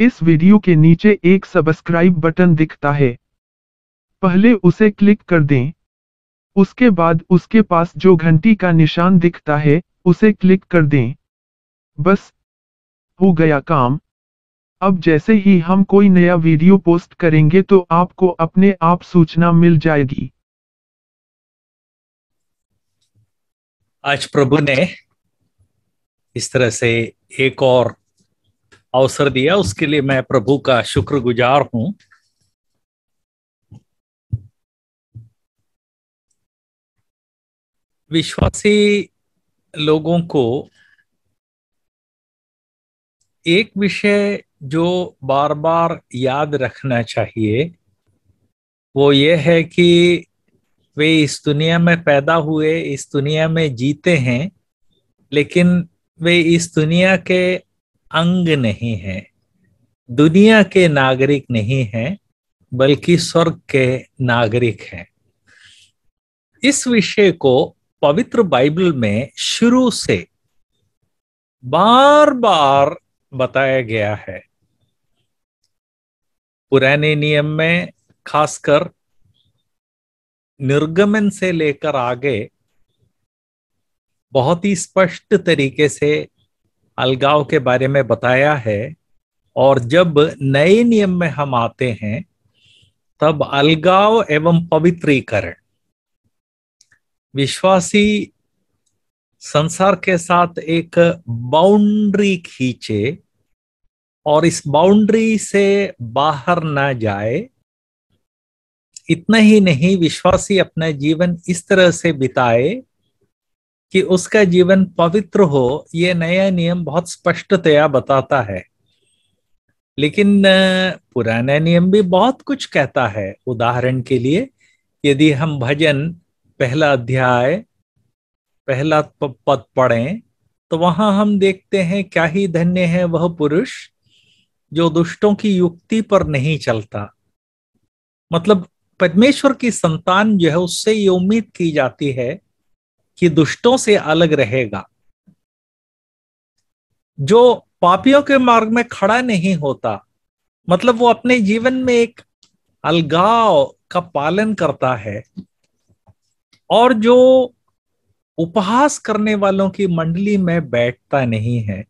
इस वीडियो के नीचे एक सब्सक्राइब बटन दिखता है पहले उसे क्लिक कर दें उसके बाद उसके पास जो घंटी का निशान दिखता है उसे क्लिक कर दें बस हो गया काम अब जैसे ही हम कोई नया वीडियो पोस्ट करेंगे तो आपको अपने आप सूचना मिल जाएगी आज प्रभु ने इस तरह से एक और अवसर दिया उसके लिए मैं प्रभु का शुक्रगुजार हूं विश्वासी लोगों को एक विषय जो बार बार याद रखना चाहिए वो ये है कि वे इस दुनिया में पैदा हुए इस दुनिया में जीते हैं लेकिन वे इस दुनिया के अंग नहीं है दुनिया के नागरिक नहीं है बल्कि स्वर्ग के नागरिक हैं इस विषय को पवित्र बाइबल में शुरू से बार बार बताया गया है पुराने नियम में खासकर निर्गमन से लेकर आगे बहुत ही स्पष्ट तरीके से अलगाव के बारे में बताया है और जब नए नियम में हम आते हैं तब अलगाव एवं पवित्रीकरण विश्वासी संसार के साथ एक बाउंड्री खींचे और इस बाउंड्री से बाहर ना जाए इतना ही नहीं विश्वासी अपना जीवन इस तरह से बिताए कि उसका जीवन पवित्र हो ये नया नियम बहुत स्पष्टतया बताता है लेकिन पुराना नियम भी बहुत कुछ कहता है उदाहरण के लिए यदि हम भजन पहला अध्याय पहला पद पढ़ें तो वहां हम देखते हैं क्या ही धन्य है वह पुरुष जो दुष्टों की युक्ति पर नहीं चलता मतलब परमेश्वर की संतान जो है उससे ये उम्मीद की जाती है कि दुष्टों से अलग रहेगा जो पापियों के मार्ग में खड़ा नहीं होता मतलब वो अपने जीवन में एक अलगाव का पालन करता है और जो उपहास करने वालों की मंडली में बैठता नहीं है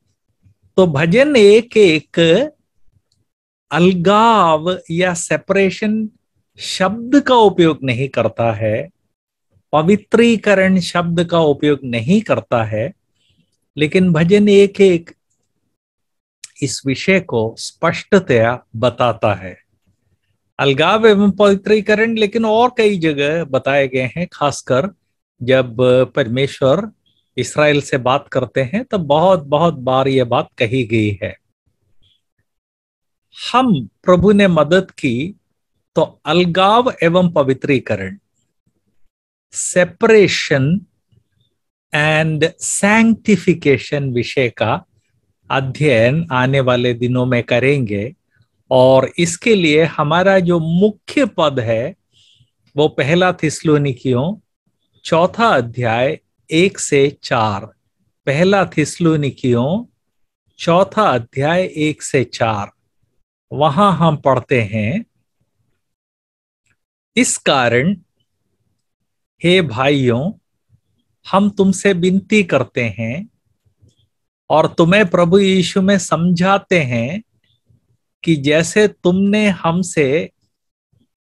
तो भजन एक एक अलगाव या सेपरेशन शब्द का उपयोग नहीं करता है पवित्रीकरण शब्द का उपयोग नहीं करता है लेकिन भजन एक एक इस विषय को स्पष्टतया बताता है अलगाव एवं पवित्रीकरण लेकिन और कई जगह बताए गए हैं खासकर जब परमेश्वर इसराइल से बात करते हैं तब बहुत बहुत बार ये बात कही गई है हम प्रभु ने मदद की तो अलगाव एवं पवित्रीकरण सेपरेशन एंड सैंक्टिफिकेशन विषय का अध्ययन आने वाले दिनों में करेंगे और इसके लिए हमारा जो मुख्य पद है वो पहला थिस्लोनिकियों चौथा अध्याय एक से चार पहला थिस्लोनिकियों चौथा अध्याय एक से चार वहां हम पढ़ते हैं इस कारण हे भाइयों हम तुमसे विनती करते हैं और तुम्हें प्रभु यीशु में समझाते हैं कि जैसे तुमने हमसे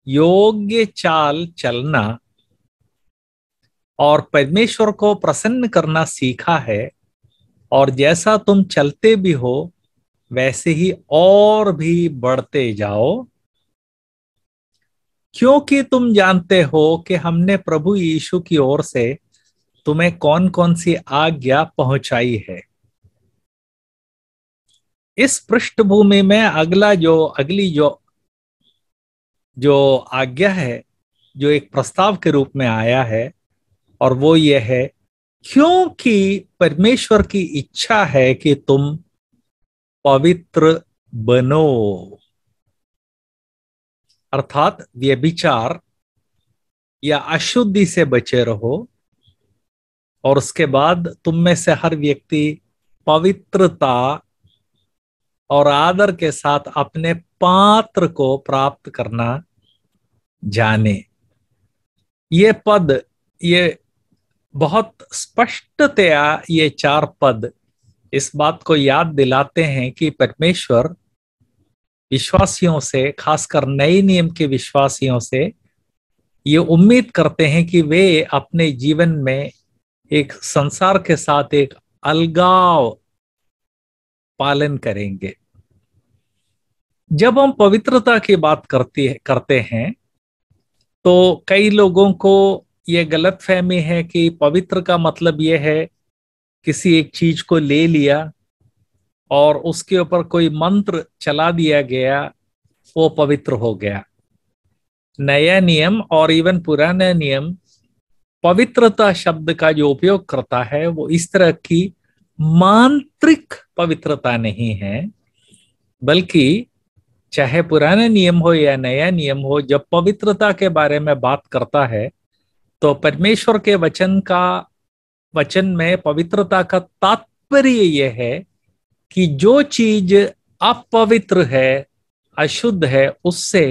योग्य चाल चलना और परमेश्वर को प्रसन्न करना सीखा है और जैसा तुम चलते भी हो वैसे ही और भी बढ़ते जाओ क्योंकि तुम जानते हो कि हमने प्रभु यीशु की ओर से तुम्हें कौन कौन सी आज्ञा पहुंचाई है इस पृष्ठभूमि में अगला जो अगली जो जो आज्ञा है जो एक प्रस्ताव के रूप में आया है और वो ये है क्योंकि परमेश्वर की इच्छा है कि तुम पवित्र बनो अर्थात व्यभिचार या अशुद्धि से बचे रहो और उसके बाद तुम में से हर व्यक्ति पवित्रता और आदर के साथ अपने पात्र को प्राप्त करना जाने ये पद ये बहुत स्पष्टतया ये चार पद इस बात को याद दिलाते हैं कि परमेश्वर विश्वासियों से खासकर नए नियम के विश्वासियों से ये उम्मीद करते हैं कि वे अपने जीवन में एक संसार के साथ एक अलगाव पालन करेंगे जब हम पवित्रता की बात करती है, करते हैं तो कई लोगों को ये गलत फहमी है कि पवित्र का मतलब यह है किसी एक चीज को ले लिया और उसके ऊपर कोई मंत्र चला दिया गया वो पवित्र हो गया नया नियम और इवन पुराने नियम पवित्रता शब्द का जो उपयोग करता है वो इस तरह की मांत्रिक पवित्रता नहीं है बल्कि चाहे पुराने नियम हो या नया नियम हो जब पवित्रता के बारे में बात करता है तो परमेश्वर के वचन का वचन में पवित्रता का तात्पर्य यह है कि जो चीज अपवित्र है अशुद्ध है उससे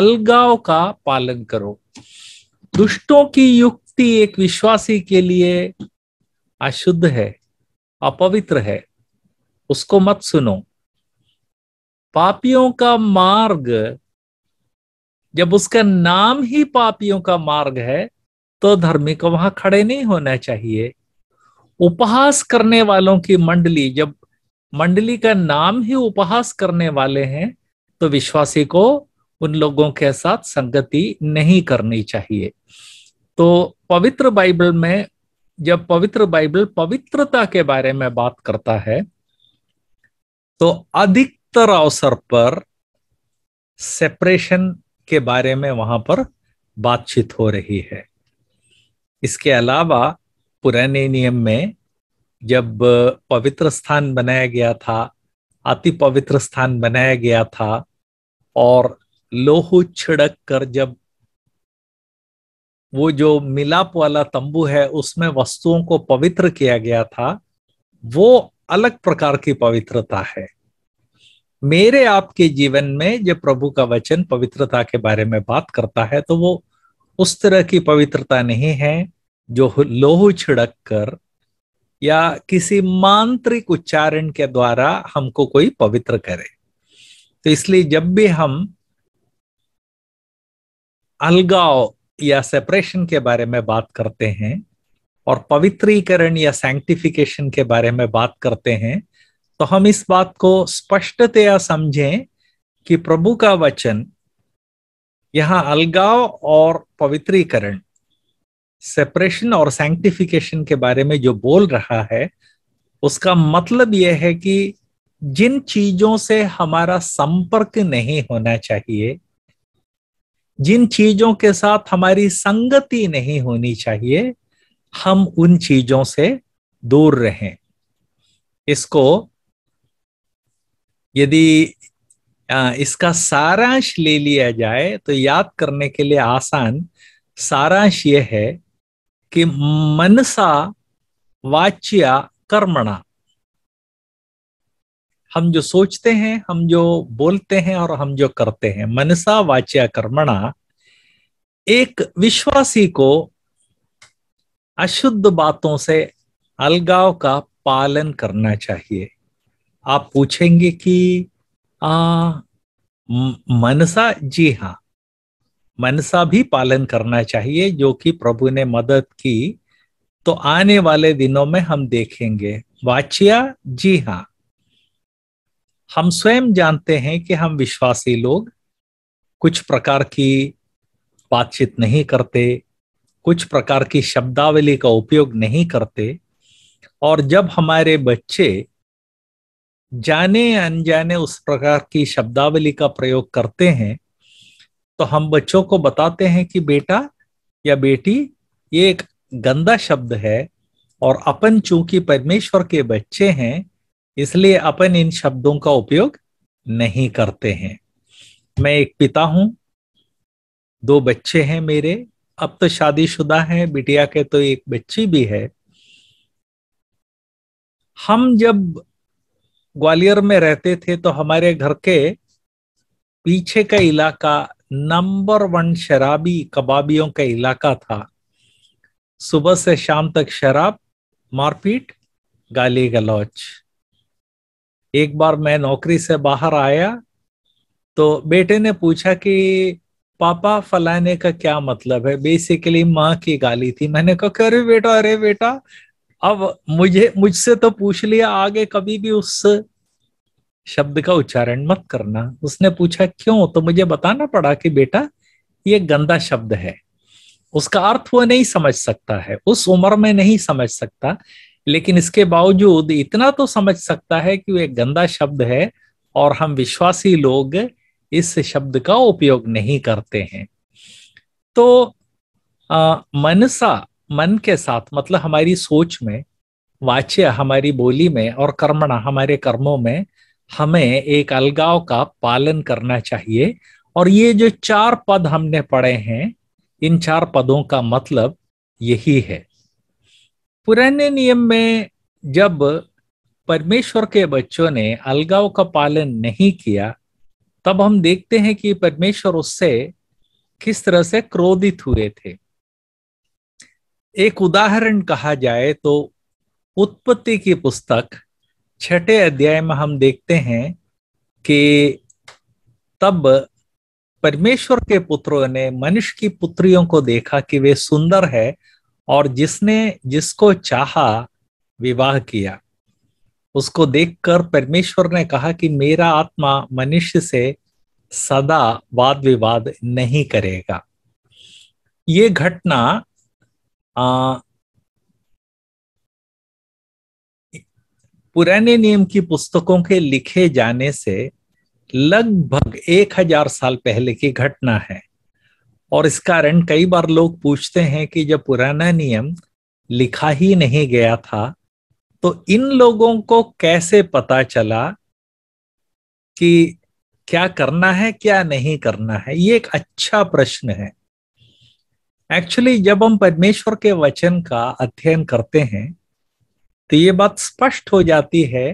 अलगाव का पालन करो दुष्टों की युक्ति एक विश्वासी के लिए अशुद्ध है अपवित्र है उसको मत सुनो पापियों का मार्ग जब उसका नाम ही पापियों का मार्ग है तो धर्मी को वहां खड़े नहीं होना चाहिए उपहास करने वालों की मंडली जब मंडली का नाम ही उपहास करने वाले हैं तो विश्वासी को उन लोगों के साथ संगति नहीं करनी चाहिए तो पवित्र बाइबल में जब पवित्र बाइबल पवित्रता के बारे में बात करता है तो अधिकतर अवसर पर सेपरेशन के बारे में वहां पर बातचीत हो रही है इसके अलावा पुराने नियम में जब पवित्र स्थान बनाया गया था अति पवित्र स्थान बनाया गया था और लोहू छिड़क कर जब वो जो मिलाप वाला तंबू है उसमें वस्तुओं को पवित्र किया गया था वो अलग प्रकार की पवित्रता है मेरे आपके जीवन में जब प्रभु का वचन पवित्रता के बारे में बात करता है तो वो उस तरह की पवित्रता नहीं है जो लोहू छिड़क कर या किसी मांत्रिक उच्चारण के द्वारा हमको कोई पवित्र करे तो इसलिए जब भी हम अलगाव या सेपरेशन के बारे में बात करते हैं और पवित्रीकरण या सैंक्टिफिकेशन के बारे में बात करते हैं तो हम इस बात को स्पष्टतया समझें कि प्रभु का वचन यहां अलगाव और पवित्रीकरण सेपरेशन और सैंक्टिफिकेशन के बारे में जो बोल रहा है उसका मतलब यह है कि जिन चीजों से हमारा संपर्क नहीं होना चाहिए जिन चीजों के साथ हमारी संगति नहीं होनी चाहिए हम उन चीजों से दूर रहें इसको यदि इसका सारांश ले लिया जाए तो याद करने के लिए आसान सारांश यह है कि मनसा वाच्या कर्मणा हम जो सोचते हैं हम जो बोलते हैं और हम जो करते हैं मनसा वाच्या कर्मणा एक विश्वासी को अशुद्ध बातों से अलगाव का पालन करना चाहिए आप पूछेंगे कि आ, मनसा जी हाँ मनसा भी पालन करना चाहिए जो कि प्रभु ने मदद की तो आने वाले दिनों में हम देखेंगे वाचिया जी हाँ हम स्वयं जानते हैं कि हम विश्वासी लोग कुछ प्रकार की बातचीत नहीं करते कुछ प्रकार की शब्दावली का उपयोग नहीं करते और जब हमारे बच्चे जाने अनजाने उस प्रकार की शब्दावली का प्रयोग करते हैं तो हम बच्चों को बताते हैं कि बेटा या बेटी ये एक गंदा शब्द है और अपन चूंकि परमेश्वर के बच्चे हैं इसलिए अपन इन शब्दों का उपयोग नहीं करते हैं मैं एक पिता हूं दो बच्चे हैं मेरे अब तो शादीशुदा है बिटिया के तो एक बच्ची भी है हम जब ग्वालियर में रहते थे तो हमारे घर के पीछे का इलाका नंबर वन शराबी कबाबियों का इलाका था सुबह से शाम तक शराब मारपीट गाली गलौच एक बार मैं नौकरी से बाहर आया तो बेटे ने पूछा कि पापा फलाने का क्या मतलब है बेसिकली माँ की गाली थी मैंने कहा अरे बेटा अरे बेटा अब मुझे मुझसे तो पूछ लिया आगे कभी भी उस शब्द का उच्चारण मत करना उसने पूछा क्यों तो मुझे बताना पड़ा कि बेटा ये गंदा शब्द है उसका अर्थ वो नहीं समझ सकता है उस उम्र में नहीं समझ सकता लेकिन इसके बावजूद इतना तो समझ सकता है कि वह गंदा शब्द है और हम विश्वासी लोग इस शब्द का उपयोग नहीं करते हैं तो आ, मनसा मन के साथ मतलब हमारी सोच में वाच्य हमारी बोली में और कर्मणा हमारे कर्मों में हमें एक अलगाव का पालन करना चाहिए और ये जो चार पद हमने पढ़े हैं इन चार पदों का मतलब यही है पुराने नियम में जब परमेश्वर के बच्चों ने अलगाव का पालन नहीं किया तब हम देखते हैं कि परमेश्वर उससे किस तरह से क्रोधित हुए थे एक उदाहरण कहा जाए तो उत्पत्ति की पुस्तक छठे अध्याय में हम देखते हैं कि तब परमेश्वर के पुत्रों ने मनुष्य की पुत्रियों को देखा कि वे सुंदर है और जिसने जिसको चाहा विवाह किया उसको देखकर परमेश्वर ने कहा कि मेरा आत्मा मनुष्य से सदा वाद विवाद नहीं करेगा ये घटना पुराने नियम की पुस्तकों के लिखे जाने से लगभग एक हजार साल पहले की घटना है और इस कारण कई बार लोग पूछते हैं कि जब पुराना नियम लिखा ही नहीं गया था तो इन लोगों को कैसे पता चला कि क्या करना है क्या नहीं करना है ये एक अच्छा प्रश्न है एक्चुअली जब हम परमेश्वर के वचन का अध्ययन करते हैं तो ये बात स्पष्ट हो जाती है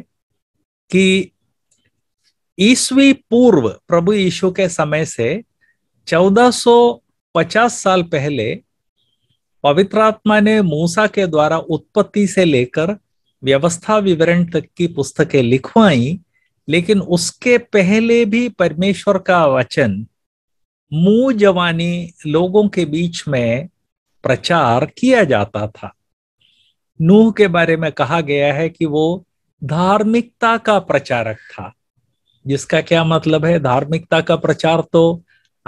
कि ईसवी पूर्व प्रभु यीशु के समय से 1450 साल पहले पवित्र आत्मा ने मूसा के द्वारा उत्पत्ति से लेकर व्यवस्था विवरण तक की पुस्तकें लिखवाई लेकिन उसके पहले भी परमेश्वर का वचन मुंह जवानी लोगों के बीच में प्रचार किया जाता था नूह के बारे में कहा गया है कि वो धार्मिकता का प्रचारक था जिसका क्या मतलब है धार्मिकता का प्रचार तो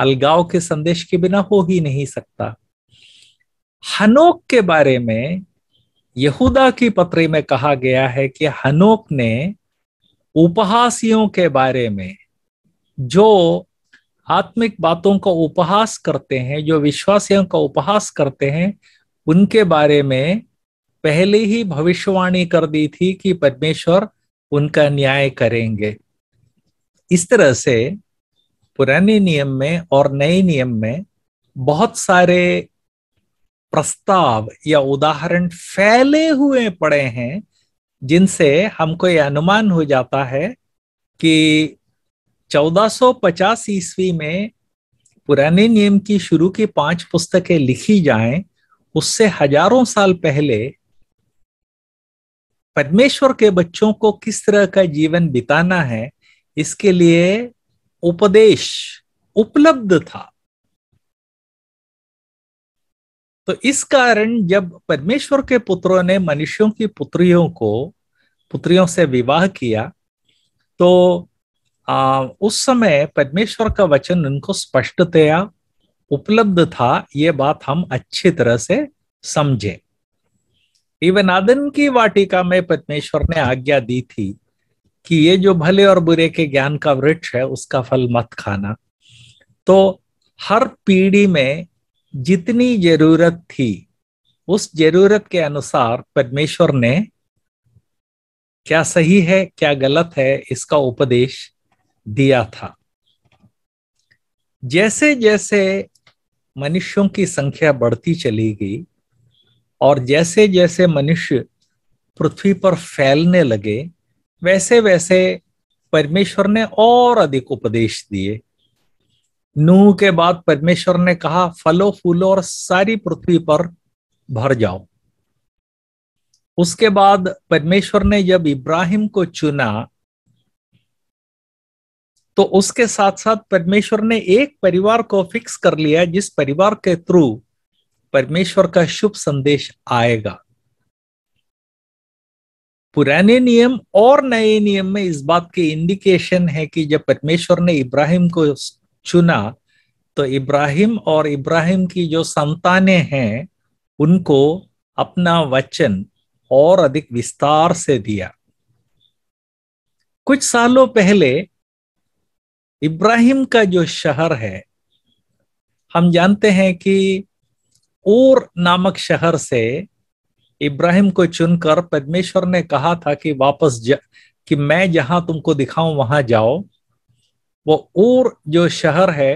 अलगाव के संदेश के बिना हो ही नहीं सकता हनोक के बारे में यहूदा की पत्री में कहा गया है कि हनोक ने उपहासियों के बारे में जो आत्मिक बातों का उपहास करते हैं जो विश्वासियों का उपहास करते हैं उनके बारे में पहले ही भविष्यवाणी कर दी थी कि परमेश्वर उनका न्याय करेंगे इस तरह से पुराने नियम में और नए नियम में बहुत सारे प्रस्ताव या उदाहरण फैले हुए पड़े हैं जिनसे हमको यह अनुमान हो जाता है कि 1450 ईस्वी में पुराने नियम की शुरू की पांच पुस्तकें लिखी जाएं उससे हजारों साल पहले परमेश्वर के बच्चों को किस तरह का जीवन बिताना है इसके लिए उपदेश उपलब्ध था तो इस कारण जब परमेश्वर के पुत्रों ने मनुष्यों की पुत्रियों को पुत्रियों से विवाह किया तो आ, उस समय परमेश्वर का वचन उनको स्पष्टतया उपलब्ध था ये बात हम अच्छी तरह से समझें इवन आदन की वाटिका में पद्मेश्वर ने आज्ञा दी थी कि ये जो भले और बुरे के ज्ञान का वृक्ष है उसका फल मत खाना तो हर पीढ़ी में जितनी जरूरत थी उस जरूरत के अनुसार परमेश्वर ने क्या सही है क्या गलत है इसका उपदेश दिया था जैसे जैसे मनुष्यों की संख्या बढ़ती चली गई और जैसे जैसे मनुष्य पृथ्वी पर फैलने लगे वैसे वैसे परमेश्वर ने और अधिक उपदेश दिए नूह के बाद परमेश्वर ने कहा फलो फूलो और सारी पृथ्वी पर भर जाओ उसके बाद परमेश्वर ने जब इब्राहिम को चुना तो उसके साथ साथ परमेश्वर ने एक परिवार को फिक्स कर लिया जिस परिवार के थ्रू परमेश्वर का शुभ संदेश आएगा पुराने नियम और नए नियम में इस बात की इंडिकेशन है कि जब परमेश्वर ने इब्राहिम को चुना तो इब्राहिम और इब्राहिम की जो संतानें हैं उनको अपना वचन और अधिक विस्तार से दिया कुछ सालों पहले इब्राहिम का जो शहर है हम जानते हैं कि ऊर नामक शहर से इब्राहिम को चुनकर पद्मेश्वर ने कहा था कि वापस जा कि मैं जहां तुमको दिखाऊं वहां जाओ वो ऊर जो शहर है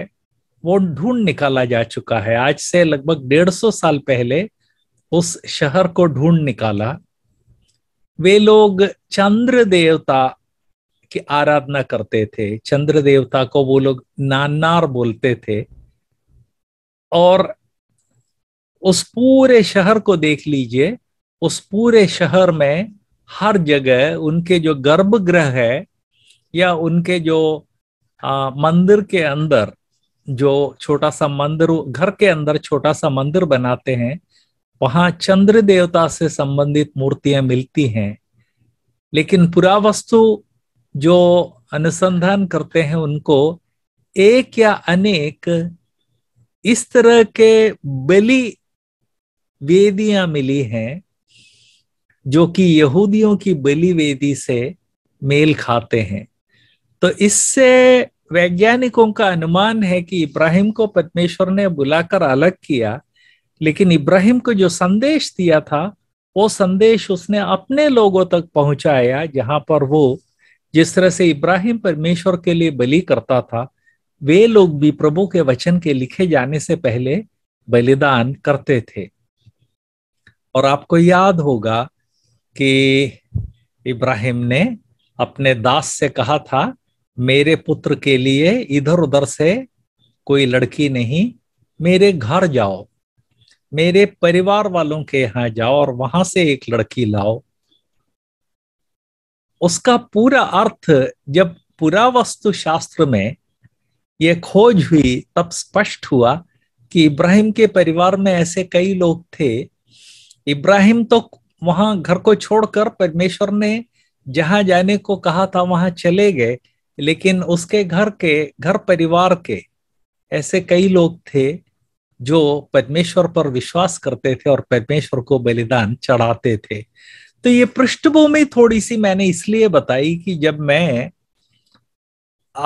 वो ढूंढ निकाला जा चुका है आज से लगभग डेढ़ सौ साल पहले उस शहर को ढूंढ निकाला वे लोग चंद्र देवता की आराधना करते थे चंद्र देवता को वो लोग नानार बोलते थे और उस पूरे शहर को देख लीजिए उस पूरे शहर में हर जगह उनके जो गर्भगृह है या उनके जो आ, मंदिर के अंदर जो छोटा सा मंदिर घर के अंदर छोटा सा मंदिर बनाते हैं वहां चंद्र देवता से संबंधित मूर्तियां मिलती हैं लेकिन पुरावस्तु जो अनुसंधान करते हैं उनको एक या अनेक इस तरह के बलि वेदियां मिली हैं जो कि यहूदियों की बलि वेदी से मेल खाते हैं तो इससे वैज्ञानिकों का अनुमान है कि इब्राहिम को परमेश्वर ने बुलाकर अलग किया लेकिन इब्राहिम को जो संदेश दिया था वो संदेश उसने अपने लोगों तक पहुंचाया जहां पर वो जिस तरह से इब्राहिम परमेश्वर के लिए बलि करता था वे लोग भी प्रभु के वचन के लिखे जाने से पहले बलिदान करते थे और आपको याद होगा कि इब्राहिम ने अपने दास से कहा था मेरे पुत्र के लिए इधर उधर से कोई लड़की नहीं मेरे घर जाओ मेरे परिवार वालों के यहां जाओ और वहां से एक लड़की लाओ उसका पूरा अर्थ जब वस्तु शास्त्र में यह खोज हुई तब स्पष्ट हुआ कि इब्राहिम के परिवार में ऐसे कई लोग थे इब्राहिम तो वहां घर को छोड़कर परमेश्वर ने जहां जाने को कहा था वहां चले गए लेकिन उसके घर के घर परिवार के ऐसे कई लोग थे जो परमेश्वर पर विश्वास करते थे और परमेश्वर को बलिदान चढ़ाते थे तो ये पृष्ठभूमि थोड़ी सी मैंने इसलिए बताई कि जब मैं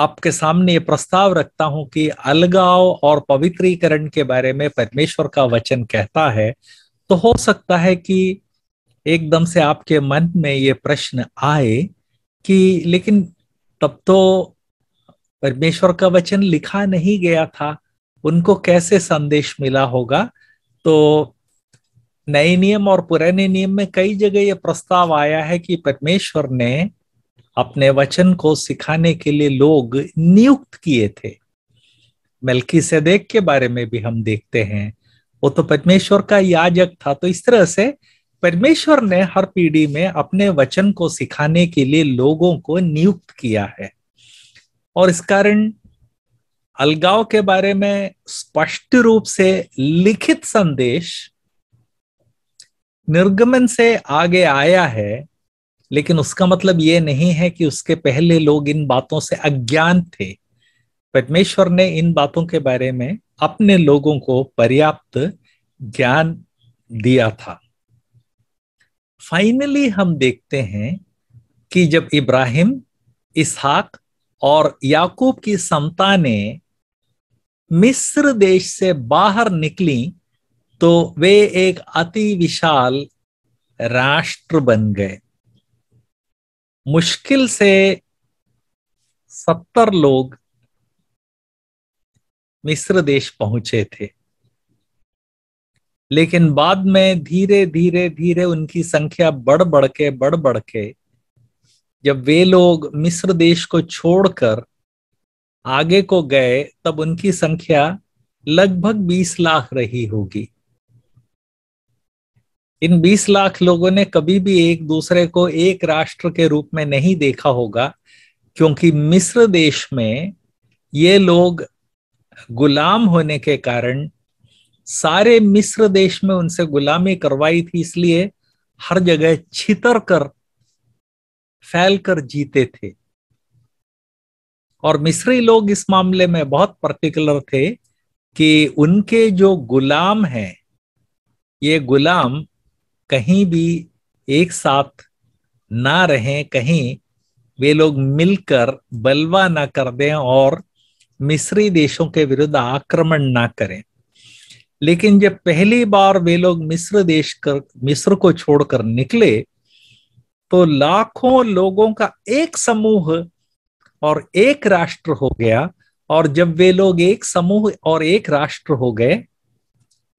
आपके सामने ये प्रस्ताव रखता हूं कि अलगाव और पवित्रीकरण के बारे में परमेश्वर का वचन कहता है तो हो सकता है कि एकदम से आपके मन में ये प्रश्न आए कि लेकिन तब तो परमेश्वर का वचन लिखा नहीं गया था उनको कैसे संदेश मिला होगा तो नए नियम और पुराने नियम में कई जगह ये प्रस्ताव आया है कि परमेश्वर ने अपने वचन को सिखाने के लिए लोग नियुक्त किए थे मलकी से देख के बारे में भी हम देखते हैं वो तो परमेश्वर का याजक था तो इस तरह से परमेश्वर ने हर पीढ़ी में अपने वचन को सिखाने के लिए लोगों को नियुक्त किया है और इस कारण अलगाव के बारे में स्पष्ट रूप से लिखित संदेश निर्गमन से आगे आया है लेकिन उसका मतलब ये नहीं है कि उसके पहले लोग इन बातों से अज्ञान थे परमेश्वर ने इन बातों के बारे में अपने लोगों को पर्याप्त ज्ञान दिया था फाइनली हम देखते हैं कि जब इब्राहिम इसहाक और याकूब की समता ने मिस्र देश से बाहर निकली तो वे एक अति विशाल राष्ट्र बन गए मुश्किल से सत्तर लोग मिस्र देश पहुंचे थे लेकिन बाद में धीरे धीरे धीरे उनकी संख्या बढ़ बढ़ के बढ़ बढ़ के जब वे लोग मिस्र देश को छोड़कर आगे को गए तब उनकी संख्या लगभग 20 लाख रही होगी इन 20 लाख लोगों ने कभी भी एक दूसरे को एक राष्ट्र के रूप में नहीं देखा होगा क्योंकि मिस्र देश में ये लोग गुलाम होने के कारण सारे मिस्र देश में उनसे गुलामी करवाई थी इसलिए हर जगह छितर कर फैल कर जीते थे और मिस्री लोग इस मामले में बहुत पर्टिकुलर थे कि उनके जो गुलाम हैं ये गुलाम कहीं भी एक साथ ना रहें कहीं वे लोग मिलकर बलवा ना कर दें और मिस्री देशों के विरुद्ध आक्रमण ना करें लेकिन जब पहली बार वे लोग मिस्र देश कर मिस्र को छोड़कर निकले तो लाखों लोगों का एक समूह और एक राष्ट्र हो गया और जब वे लोग एक समूह और एक राष्ट्र हो गए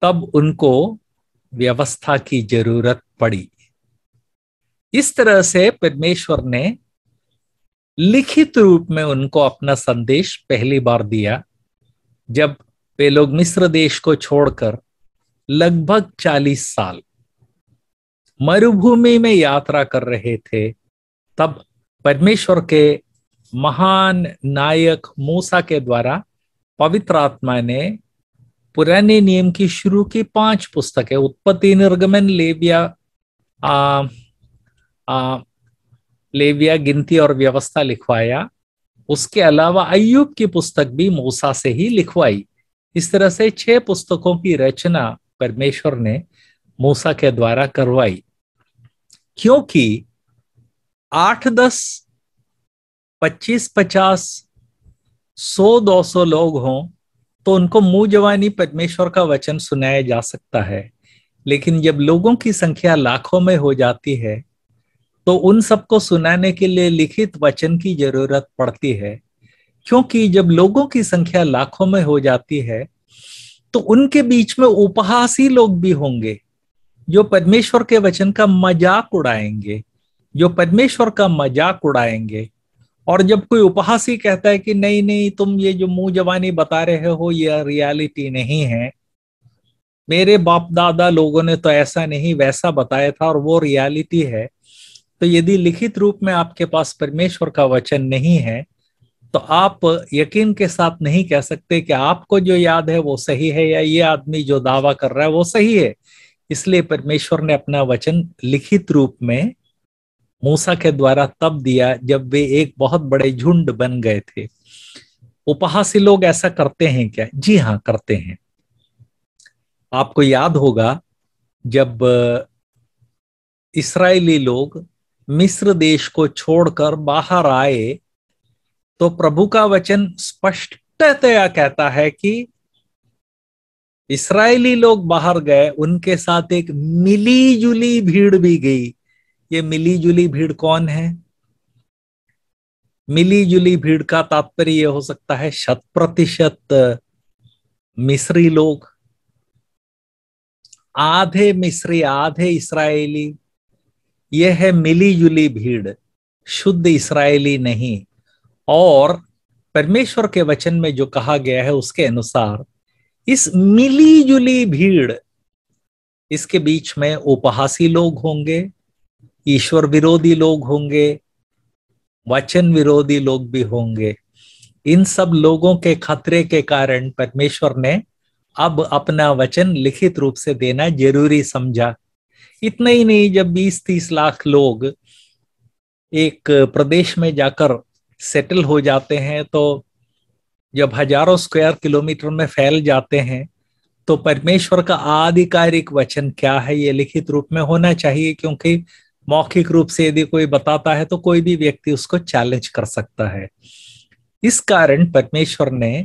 तब उनको व्यवस्था की जरूरत पड़ी इस तरह से परमेश्वर ने लिखित रूप में उनको अपना संदेश पहली बार दिया जब वे लोग मिस्र देश को छोड़कर लगभग चालीस साल मरुभूमि में यात्रा कर रहे थे तब परमेश्वर के महान नायक मूसा के द्वारा पवित्र आत्मा ने पुराने नियम की शुरू की पांच पुस्तकें उत्पत्ति निर्गमन लेबिया आ, आ, लेविया गिनती और व्यवस्था लिखवाया उसके अलावा अयुब की पुस्तक भी मूसा से ही लिखवाई इस तरह से छह पुस्तकों की रचना परमेश्वर ने मूसा के द्वारा करवाई क्योंकि आठ दस पच्चीस पचास सौ दो सौ लोग हों तो उनको मुंह जवानी परमेश्वर का वचन सुनाया जा सकता है लेकिन जब लोगों की संख्या लाखों में हो जाती है तो उन सबको सुनाने के लिए लिखित वचन की जरूरत पड़ती है क्योंकि जब लोगों की संख्या लाखों में हो जाती है तो उनके बीच में उपहासी लोग भी होंगे जो परमेश्वर के वचन का मजाक उड़ाएंगे जो परमेश्वर का मजाक उड़ाएंगे और जब कोई उपहासी कहता है कि नहीं नहीं तुम ये जो मुंह जवानी बता रहे हो ये रियलिटी नहीं है मेरे बाप दादा लोगों ने तो ऐसा नहीं वैसा बताया था और वो रियलिटी है तो यदि लिखित रूप में आपके पास परमेश्वर का वचन नहीं है तो आप यकीन के साथ नहीं कह सकते कि आपको जो याद है वो सही है या ये आदमी जो दावा कर रहा है वो सही है इसलिए परमेश्वर ने अपना वचन लिखित रूप में मूसा के द्वारा तब दिया जब वे एक बहुत बड़े झुंड बन गए थे उपहासी लोग ऐसा करते हैं क्या जी हाँ करते हैं आपको याद होगा जब इसराइली लोग मिस्र देश को छोड़कर बाहर आए तो प्रभु का वचन स्पष्टतया कहता है कि इसराइली लोग बाहर गए उनके साथ एक मिली जुली भीड़ भी गई ये मिली जुली भीड़ कौन है मिली जुली भीड़ का तात्पर्य यह हो सकता है शत प्रतिशत मिस्री लोग आधे मिस्री आधे इसराइली यह है मिली जुली भीड़ शुद्ध इसराइली नहीं और परमेश्वर के वचन में जो कहा गया है उसके अनुसार इस मिली जुली भीड़ इसके बीच में उपहासी लोग होंगे ईश्वर विरोधी लोग होंगे वचन विरोधी लोग भी होंगे इन सब लोगों के खतरे के कारण परमेश्वर ने अब अपना वचन लिखित रूप से देना जरूरी समझा इतना ही नहीं जब 20-30 लाख लोग एक प्रदेश में जाकर सेटल हो जाते हैं तो जब हजारों स्क्वायर किलोमीटर में फैल जाते हैं तो परमेश्वर का आधिकारिक वचन क्या है ये लिखित रूप में होना चाहिए क्योंकि मौखिक रूप से यदि कोई बताता है तो कोई भी व्यक्ति उसको चैलेंज कर सकता है इस कारण परमेश्वर ने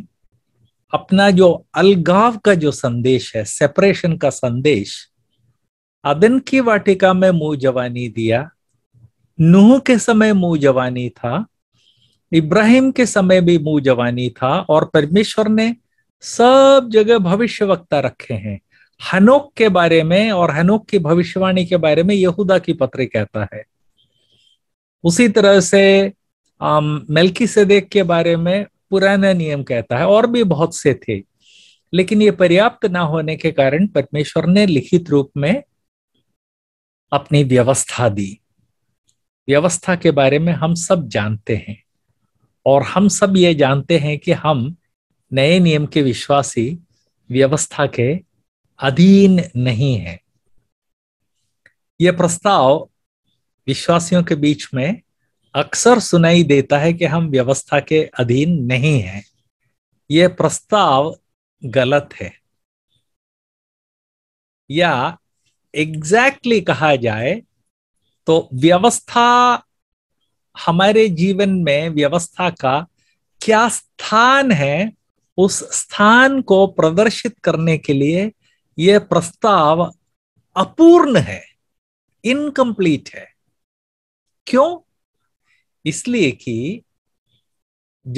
अपना जो अलगाव का जो संदेश है सेपरेशन का संदेश अदन की वाटिका में मुंह जवानी दिया नूह के समय मुंह जवानी था इब्राहिम के समय भी मुंह जवानी था और परमेश्वर ने सब जगह भविष्य वक्ता रखे हैं हनोक के बारे में और हनोक की भविष्यवाणी के बारे में यहूदा की पत्र कहता है उसी तरह से मेलकी सदेक के बारे में पुराना नियम कहता है और भी बहुत से थे लेकिन ये पर्याप्त ना होने के कारण परमेश्वर ने लिखित रूप में अपनी व्यवस्था दी व्यवस्था के बारे में हम सब जानते हैं और हम सब ये जानते हैं कि हम नए नियम के विश्वासी व्यवस्था के अधीन नहीं है यह प्रस्ताव विश्वासियों के बीच में अक्सर सुनाई देता है कि हम व्यवस्था के अधीन नहीं हैं ये प्रस्ताव गलत है या एग्जैक्टली exactly कहा जाए तो व्यवस्था हमारे जीवन में व्यवस्था का क्या स्थान है उस स्थान को प्रदर्शित करने के लिए यह प्रस्ताव अपूर्ण है इनकम्प्लीट है क्यों इसलिए कि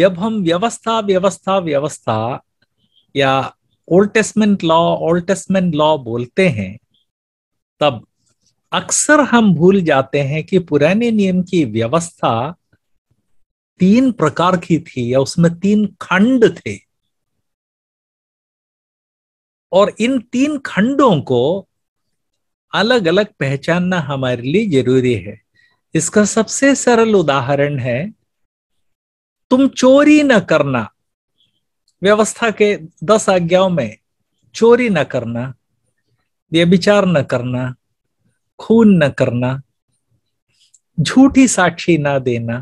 जब हम व्यवस्था व्यवस्था व्यवस्था या Old Testament law Old Testament law बोलते हैं तब अक्सर हम भूल जाते हैं कि पुराने नियम की व्यवस्था तीन प्रकार की थी या उसमें तीन खंड थे और इन तीन खंडों को अलग अलग पहचानना हमारे लिए जरूरी है इसका सबसे सरल उदाहरण है तुम चोरी न करना व्यवस्था के दस आज्ञाओं में चोरी न करना व्यभिचार न करना खून न करना झूठी साक्षी ना देना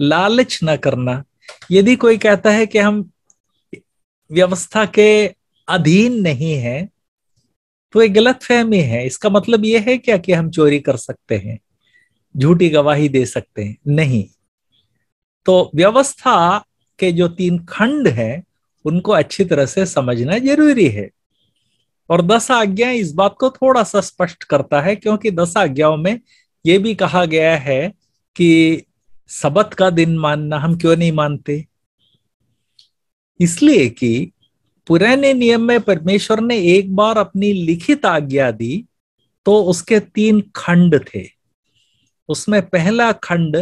लालच न करना यदि कोई कहता है कि हम व्यवस्था के अधीन नहीं है तो ये गलत फहमी है इसका मतलब ये है क्या कि हम चोरी कर सकते हैं झूठी गवाही दे सकते हैं नहीं तो व्यवस्था के जो तीन खंड हैं उनको अच्छी तरह से समझना जरूरी है और दस आज्ञा इस बात को थोड़ा सा स्पष्ट करता है क्योंकि दस आज्ञाओं में यह भी कहा गया है कि सबत का दिन मानना हम क्यों नहीं मानते इसलिए कि पुराने नियम में परमेश्वर ने एक बार अपनी लिखित आज्ञा दी तो उसके तीन खंड थे उसमें पहला खंड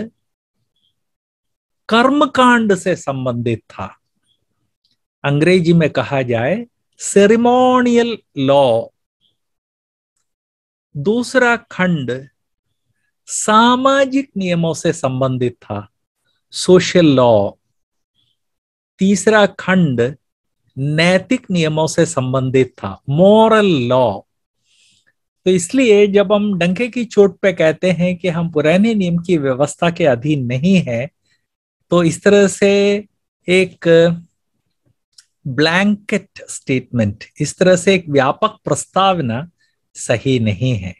कर्म कांड से संबंधित था अंग्रेजी में कहा जाए सेरिमोनियल लॉ दूसरा खंड सामाजिक नियमों से संबंधित था सोशल लॉ तीसरा खंड नैतिक नियमों से संबंधित था मॉरल लॉ तो इसलिए जब हम डंके की चोट पे कहते हैं कि हम पुराने नियम की व्यवस्था के अधीन नहीं है तो इस तरह से एक ब्लैंकेट स्टेटमेंट इस तरह से एक व्यापक प्रस्तावना सही नहीं है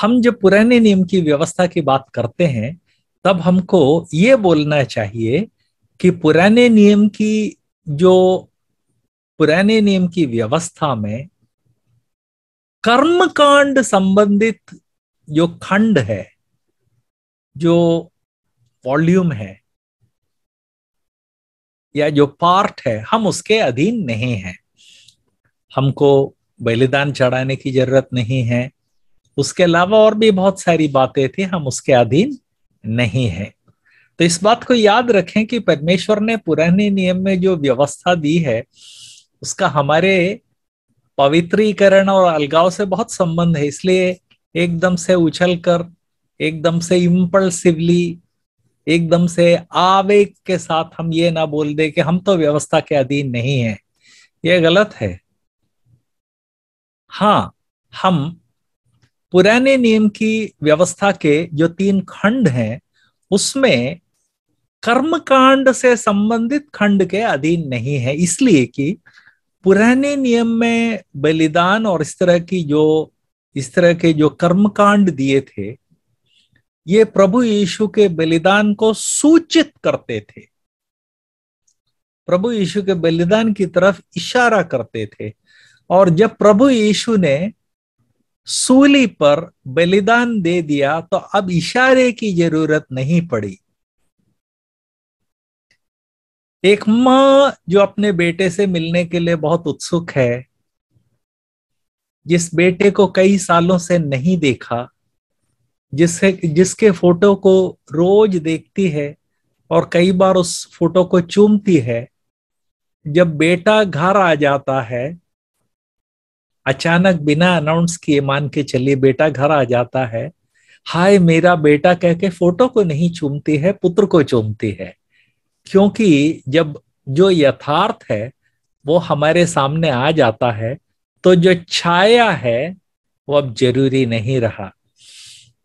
हम जब पुराने नियम की व्यवस्था की बात करते हैं तब हमको ये बोलना चाहिए कि पुराने नियम की जो पुराने नियम की व्यवस्था में कर्मकांड संबंधित जो खंड है जो वॉल्यूम है या जो पार्ट है हम उसके अधीन नहीं हैं हमको बलिदान चढ़ाने की जरूरत नहीं है उसके अलावा और भी बहुत सारी बातें थी हम उसके अधीन नहीं है तो इस बात को याद रखें कि परमेश्वर ने पुराने नियम में जो व्यवस्था दी है उसका हमारे पवित्रीकरण और अलगाव से बहुत संबंध है इसलिए एकदम से उछल कर एकदम से इम्पल्सिवली एकदम से आवेग के साथ हम ये ना बोल दे कि हम तो व्यवस्था के अधीन नहीं है ये गलत है हाँ हम पुराने नियम की व्यवस्था के जो तीन खंड हैं उसमें कर्म कांड से संबंधित खंड के अधीन नहीं है इसलिए कि पुराने नियम में बलिदान और इस तरह की जो इस तरह के जो कर्मकांड दिए थे ये प्रभु यीशु के बलिदान को सूचित करते थे प्रभु यीशु के बलिदान की तरफ इशारा करते थे और जब प्रभु यीशु ने सूली पर बलिदान दे दिया तो अब इशारे की जरूरत नहीं पड़ी एक मां जो अपने बेटे से मिलने के लिए बहुत उत्सुक है जिस बेटे को कई सालों से नहीं देखा जिससे जिसके फोटो को रोज देखती है और कई बार उस फोटो को चूमती है जब बेटा घर आ जाता है अचानक बिना अनाउंस किए मान के चलिए बेटा घर आ जाता है हाय मेरा बेटा कह के फोटो को नहीं चूमती है पुत्र को चूमती है क्योंकि जब जो यथार्थ है वो हमारे सामने आ जाता है तो जो छाया है वो अब जरूरी नहीं रहा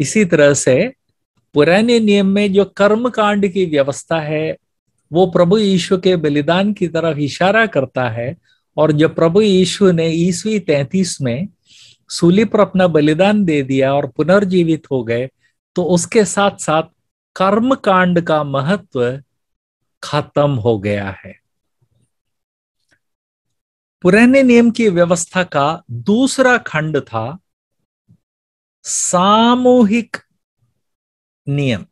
इसी तरह से पुराने नियम में जो कर्म कांड की व्यवस्था है वो प्रभु यीशु के बलिदान की तरफ इशारा करता है और जो प्रभु यीशु ने ईसवी तैतीस में सूली पर अपना बलिदान दे दिया और पुनर्जीवित हो गए तो उसके साथ साथ कर्म कांड का महत्व खत्म हो गया है पुराने नियम की व्यवस्था का दूसरा खंड था सामूहिक नियम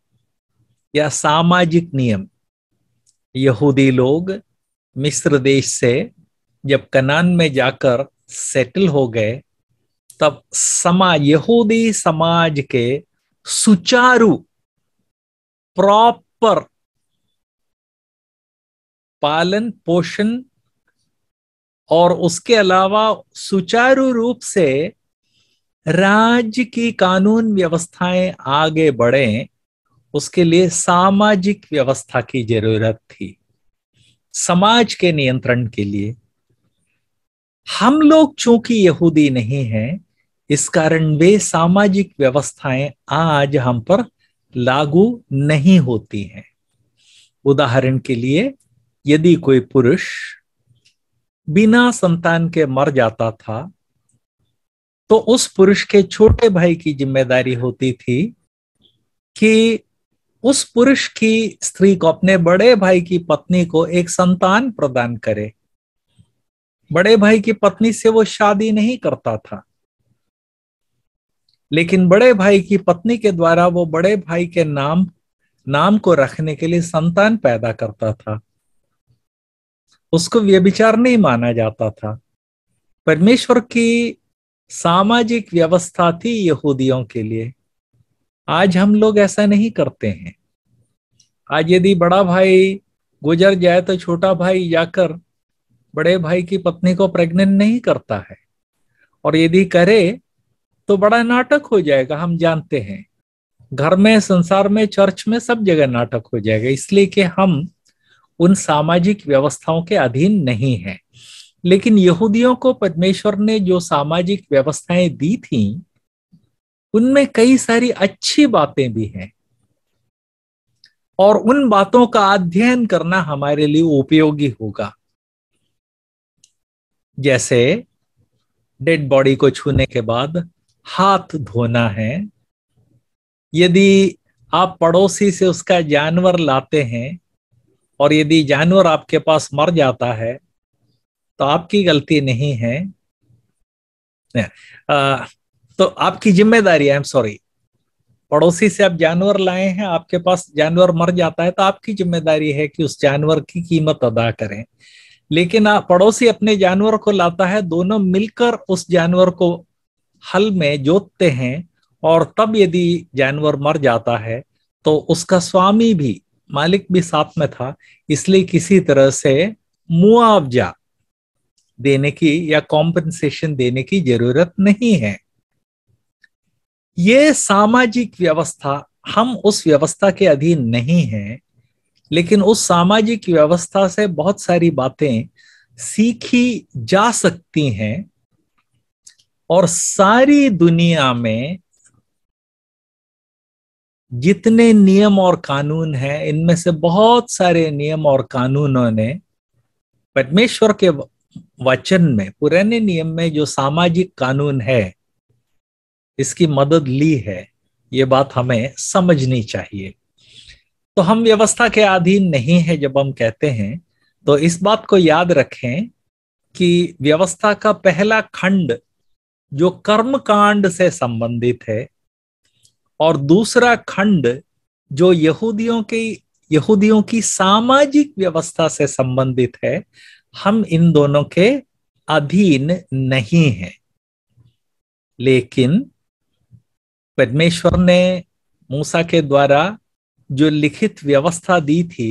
या सामाजिक नियम यहूदी लोग मिस्र देश से जब कनान में जाकर सेटल हो गए तब समाज यहूदी समाज के सुचारू प्रॉपर पालन पोषण और उसके अलावा सुचारू रूप से राज्य की कानून व्यवस्थाएं आगे बढ़े उसके लिए सामाजिक व्यवस्था की जरूरत थी समाज के नियंत्रण के लिए हम लोग चूंकि यहूदी नहीं हैं इस कारण वे सामाजिक व्यवस्थाएं आज हम पर लागू नहीं होती हैं उदाहरण के लिए यदि कोई पुरुष बिना संतान के मर जाता था तो उस पुरुष के छोटे भाई की जिम्मेदारी होती थी कि उस पुरुष की स्त्री को अपने बड़े भाई की पत्नी को एक संतान प्रदान करे बड़े भाई की पत्नी से वो शादी नहीं करता था लेकिन बड़े भाई की पत्नी के द्वारा वो बड़े भाई के नाम नाम को रखने के लिए संतान पैदा करता था उसको व्यभिचार नहीं माना जाता था परमेश्वर की सामाजिक व्यवस्था थी यहूदियों के लिए आज हम लोग ऐसा नहीं करते हैं आज यदि बड़ा भाई गुजर जाए तो छोटा भाई जाकर बड़े भाई की पत्नी को प्रेग्नेंट नहीं करता है और यदि करे तो बड़ा नाटक हो जाएगा हम जानते हैं घर में संसार में चर्च में सब जगह नाटक हो जाएगा इसलिए कि हम उन सामाजिक व्यवस्थाओं के अधीन नहीं हैं लेकिन यहूदियों को परमेश्वर ने जो सामाजिक व्यवस्थाएं दी थी उनमें कई सारी अच्छी बातें भी हैं और उन बातों का अध्ययन करना हमारे लिए उपयोगी होगा जैसे डेड बॉडी को छूने के बाद हाथ धोना है यदि आप पड़ोसी से उसका जानवर लाते हैं और यदि जानवर आपके पास मर जाता है तो आपकी गलती नहीं है आ, तो आपकी जिम्मेदारी आई एम सॉरी पड़ोसी से आप जानवर लाए हैं आपके पास जानवर मर जाता है तो आपकी जिम्मेदारी है कि उस जानवर की कीमत अदा करें लेकिन आप पड़ोसी अपने जानवर को लाता है दोनों मिलकर उस जानवर को हल में जोतते हैं और तब यदि जानवर मर जाता है तो उसका स्वामी भी मालिक भी साथ में था इसलिए किसी तरह से मुआवजा देने की या कॉम्पनसेशन देने की जरूरत नहीं है ये सामाजिक व्यवस्था हम उस व्यवस्था के अधीन नहीं है लेकिन उस सामाजिक व्यवस्था से बहुत सारी बातें सीखी जा सकती हैं और सारी दुनिया में जितने नियम और कानून हैं इनमें से बहुत सारे नियम और कानूनों ने परमेश्वर के वचन में पुराने नियम में जो सामाजिक कानून है इसकी मदद ली है ये बात हमें समझनी चाहिए तो हम व्यवस्था के अधीन नहीं है जब हम कहते हैं तो इस बात को याद रखें कि व्यवस्था का पहला खंड जो कर्म कांड से संबंधित है और दूसरा खंड जो यहूदियों के यहूदियों की सामाजिक व्यवस्था से संबंधित है हम इन दोनों के अधीन नहीं हैं लेकिन परमेश्वर ने मूसा के द्वारा जो लिखित व्यवस्था दी थी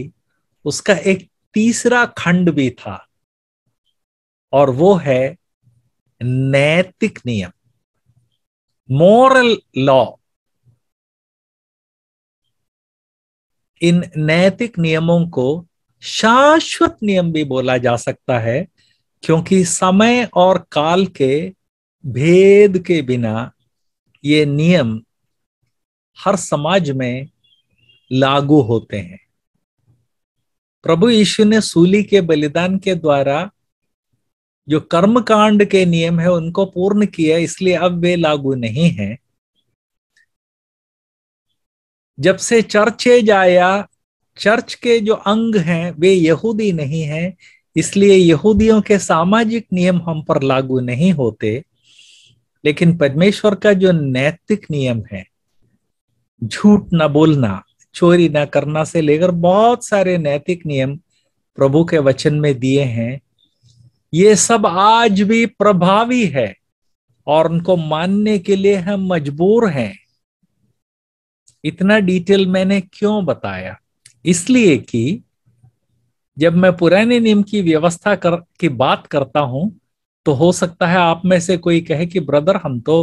उसका एक तीसरा खंड भी था और वो है नैतिक नियम मोरल लॉ इन नैतिक नियमों को शाश्वत नियम भी बोला जा सकता है क्योंकि समय और काल के भेद के बिना ये नियम हर समाज में लागू होते हैं प्रभु यीशु ने सूली के बलिदान के द्वारा जो कर्म कांड के नियम है उनको पूर्ण किया इसलिए अब वे लागू नहीं है जब से चर्चे जाया चर्च के जो अंग हैं वे यहूदी नहीं हैं इसलिए यहूदियों के सामाजिक नियम हम पर लागू नहीं होते लेकिन परमेश्वर का जो नैतिक नियम है झूठ ना बोलना चोरी ना करना से लेकर बहुत सारे नैतिक नियम प्रभु के वचन में दिए हैं ये सब आज भी प्रभावी है और उनको मानने के लिए हम मजबूर हैं इतना डिटेल मैंने क्यों बताया इसलिए कि जब मैं पुराने नियम की व्यवस्था कर की बात करता हूं तो हो सकता है आप में से कोई कहे कि ब्रदर हम तो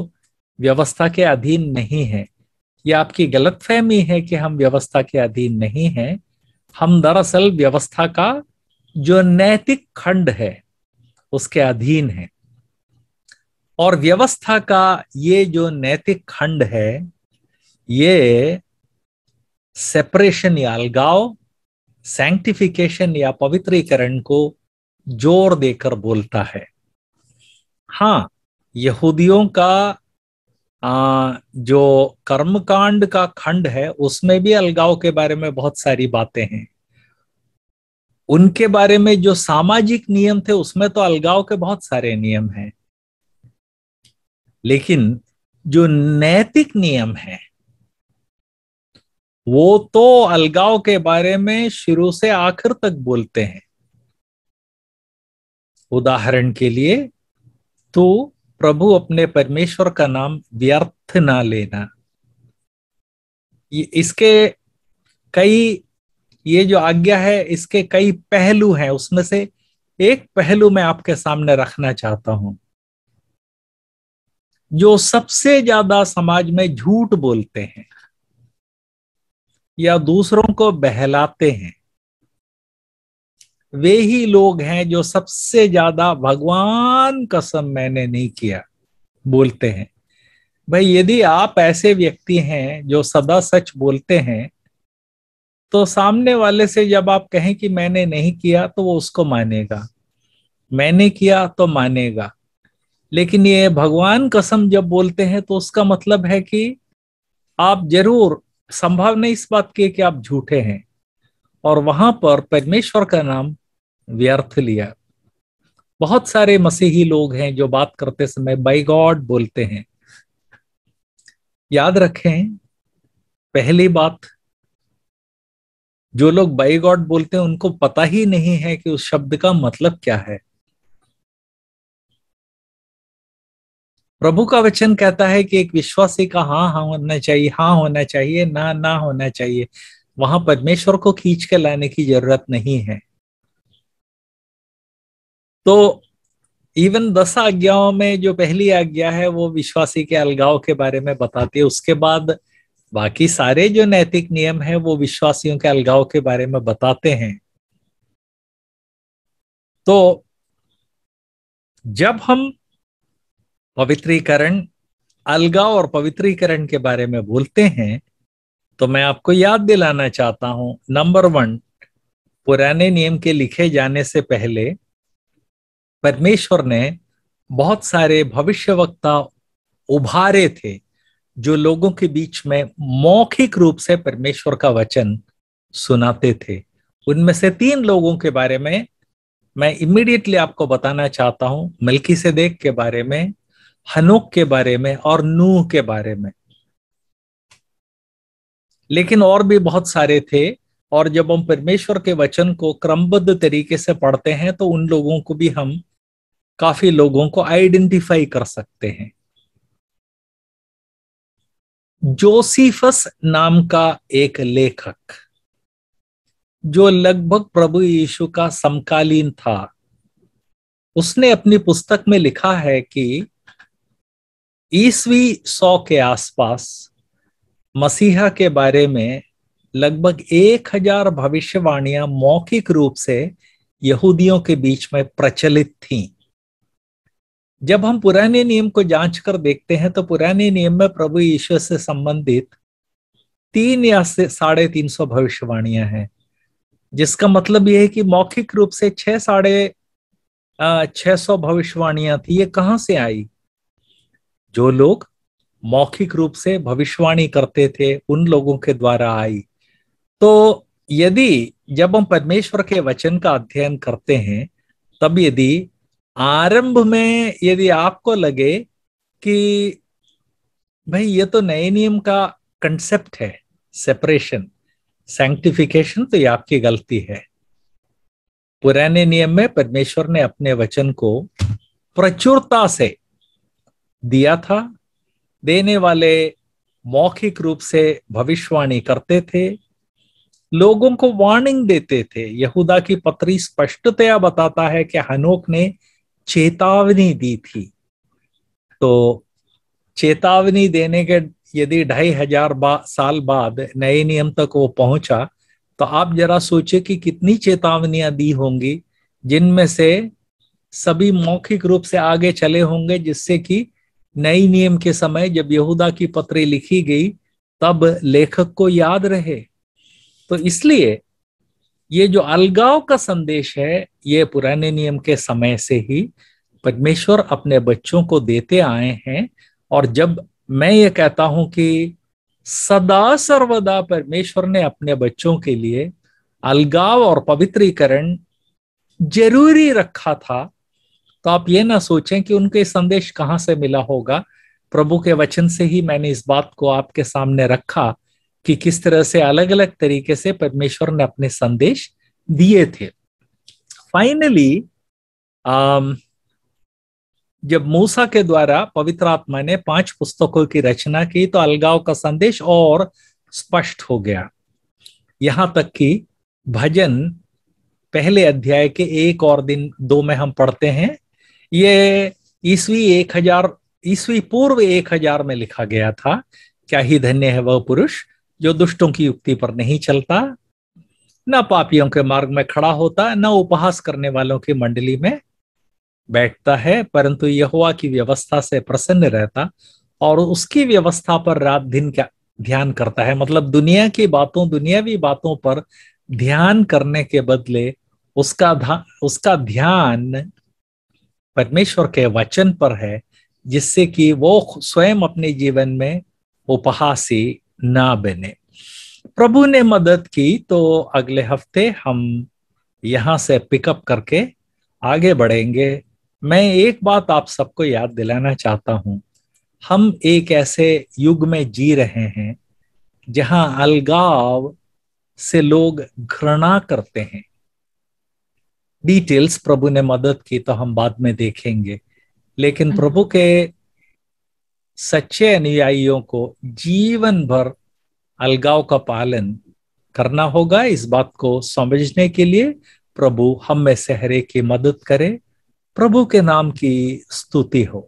व्यवस्था के अधीन नहीं है ये आपकी गलत फहमी है कि हम व्यवस्था के अधीन नहीं है हम दरअसल व्यवस्था का जो नैतिक खंड है उसके अधीन है और व्यवस्था का ये जो नैतिक खंड है ये सेपरेशन या अलगाव सैंक्टिफिकेशन या पवित्रीकरण को जोर देकर बोलता है हाँ यहूदियों का आ, जो कर्मकांड का खंड है उसमें भी अलगाव के बारे में बहुत सारी बातें हैं उनके बारे में जो सामाजिक नियम थे उसमें तो अलगाव के बहुत सारे नियम हैं लेकिन जो नैतिक नियम है वो तो अलगाव के बारे में शुरू से आखिर तक बोलते हैं उदाहरण के लिए तो प्रभु अपने परमेश्वर का नाम व्यर्थ ना लेना इसके कई ये जो आज्ञा है इसके कई पहलू हैं उसमें से एक पहलू मैं आपके सामने रखना चाहता हूं जो सबसे ज्यादा समाज में झूठ बोलते हैं या दूसरों को बहलाते हैं वे ही लोग हैं जो सबसे ज्यादा भगवान कसम मैंने नहीं किया बोलते हैं भाई यदि आप ऐसे व्यक्ति हैं जो सदा सच बोलते हैं तो सामने वाले से जब आप कहें कि मैंने नहीं किया तो वो उसको मानेगा मैंने किया तो मानेगा लेकिन ये भगवान कसम जब बोलते हैं तो उसका मतलब है कि आप जरूर संभावना इस बात की है कि आप झूठे हैं और वहां पर परमेश्वर का नाम व्यर्थ लिया बहुत सारे मसीही लोग हैं जो बात करते समय बाई गॉड बोलते हैं याद रखें पहली बात जो लोग बाई गॉड बोलते हैं उनको पता ही नहीं है कि उस शब्द का मतलब क्या है प्रभु का वचन कहता है कि एक विश्वासी का हाँ हाँ होना चाहिए हाँ होना चाहिए ना ना होना चाहिए वहां परमेश्वर को खींच के लाने की जरूरत नहीं है तो इवन दस आज्ञाओं में जो पहली आज्ञा है वो विश्वासी के अलगाव के बारे में बताती है उसके बाद बाकी सारे जो नैतिक नियम है वो विश्वासियों के अलगाव के बारे में बताते हैं तो जब हम पवित्रीकरण अलगाव और पवित्रीकरण के बारे में बोलते हैं तो मैं आपको याद दिलाना चाहता हूं नंबर वन पुराने नियम के लिखे जाने से पहले परमेश्वर ने बहुत सारे भविष्य वक्ता उभारे थे जो लोगों के बीच में मौखिक रूप से परमेश्वर का वचन सुनाते थे उनमें से तीन लोगों के बारे में मैं इमीडिएटली आपको बताना चाहता हूं मिल्की से देख के बारे में हनुक के बारे में और नूह के बारे में लेकिन और भी बहुत सारे थे और जब हम परमेश्वर के वचन को क्रमबद्ध तरीके से पढ़ते हैं तो उन लोगों को भी हम काफी लोगों को आइडेंटिफाई कर सकते हैं जोसीफस नाम का एक लेखक जो लगभग प्रभु यीशु का समकालीन था उसने अपनी पुस्तक में लिखा है कि ईसवी सौ के आसपास मसीहा के बारे में लगभग एक हजार भविष्यवाणियां मौखिक रूप से यहूदियों के बीच में प्रचलित थीं जब हम पुराने नियम को जांच कर देखते हैं तो पुराने नियम में प्रभु ईश्वर से संबंधित तीन या साढ़े तीन सौ भविष्यवाणियां हैं जिसका मतलब यह है कि मौखिक रूप से छह साढ़े छह सौ भविष्यवाणियां थी ये कहाँ से आई जो लोग मौखिक रूप से भविष्यवाणी करते थे उन लोगों के द्वारा आई तो यदि जब हम परमेश्वर के वचन का अध्ययन करते हैं तब यदि आरंभ में यदि आपको लगे कि भाई ये तो नए नियम का कंसेप्ट है सेपरेशन सैंक्टिफिकेशन तो ये आपकी गलती है पुराने नियम में परमेश्वर ने अपने वचन को प्रचुरता से दिया था देने वाले मौखिक रूप से भविष्यवाणी करते थे लोगों को वार्निंग देते थे यहूदा की पत्री स्पष्टतया बताता है कि हनोक ने चेतावनी दी थी तो चेतावनी देने के यदि ढाई हजार बा, साल बाद नए नियम तक वो पहुंचा तो आप जरा सोचे कि कितनी चेतावनियां दी होंगी जिनमें से सभी मौखिक रूप से आगे चले होंगे जिससे कि नई नियम के समय जब यहूदा की पत्री लिखी गई तब लेखक को याद रहे तो इसलिए ये जो अलगाव का संदेश है ये पुराने नियम के समय से ही परमेश्वर अपने बच्चों को देते आए हैं और जब मैं ये कहता हूं कि सदा सर्वदा परमेश्वर ने अपने बच्चों के लिए अलगाव और पवित्रीकरण जरूरी रखा था तो आप ये ना सोचें कि उनके संदेश कहाँ से मिला होगा प्रभु के वचन से ही मैंने इस बात को आपके सामने रखा कि किस तरह से अलग अलग तरीके से परमेश्वर ने अपने संदेश दिए थे फाइनली um, जब मूसा के द्वारा पवित्र आत्मा ने पांच पुस्तकों की रचना की तो अलगाव का संदेश और स्पष्ट हो गया यहां तक कि भजन पहले अध्याय के एक और दिन दो में हम पढ़ते हैं ये ईस्वी एक हजार ईस्वी पूर्व एक हजार में लिखा गया था क्या ही धन्य है वह पुरुष जो दुष्टों की युक्ति पर नहीं चलता न पापियों के मार्ग में खड़ा होता न उपहास करने वालों की मंडली में बैठता है परंतु यहुआ की व्यवस्था से प्रसन्न रहता और उसकी व्यवस्था पर रात दिन क्या ध्यान करता है मतलब दुनिया की बातों दुनियावी बातों पर ध्यान करने के बदले उसका उसका ध्यान परमेश्वर के वचन पर है जिससे कि वो स्वयं अपने जीवन में उपहासी ना बने प्रभु ने मदद की तो अगले हफ्ते हम यहाँ से पिकअप करके आगे बढ़ेंगे मैं एक बात आप सबको याद दिलाना चाहता हूँ हम एक ऐसे युग में जी रहे हैं जहाँ अलगाव से लोग घृणा करते हैं डिटेल्स प्रभु ने मदद की तो हम बाद में देखेंगे लेकिन हम्म। प्रभु के सच्चे अनुयायियों को जीवन भर अलगाव का पालन करना होगा इस बात को समझने के लिए प्रभु हम में से हरे की मदद करे प्रभु के नाम की स्तुति हो